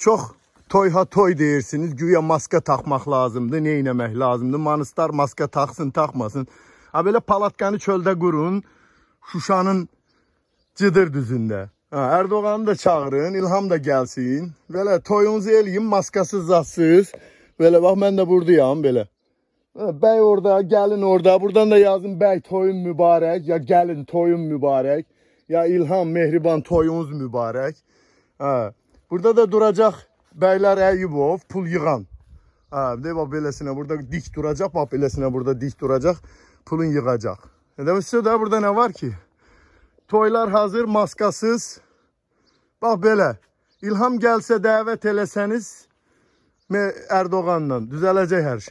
Çox toyha toy deyirsiniz. Güya maska taxmaq lazımdır, nə etmək lazımdır. Manıstar maska taxsın, taxmasın. Ha belə palatkanı çöldə qurun. Şuşanın cıdır düzündə. Ha, Erdoğanı da çağırın, İlham da gəlsin. Belə toyunuzu eləyin, maskasız, zatsız. Belə bax mən də burdayam belə. Bəy orada, gəlin orada. Buradan da yazın bəy toyun mübarək ya gəlin toyun mübarək ya İlham Mehriban toyunuz mübarək. Hə. Burada da duracaq Bəylər Əyubov, pul yığan. Hə, de bax beləsinə burada dik duracaq, bax beləsinə burada dik duracaq, pulun yığacaq. E demək sizə də burada nə var ki? Toylar hazır, maskasız. Bax belə. İlham gəlsə dəvət eləsəniz Erdoğanla düzələcək hər şey.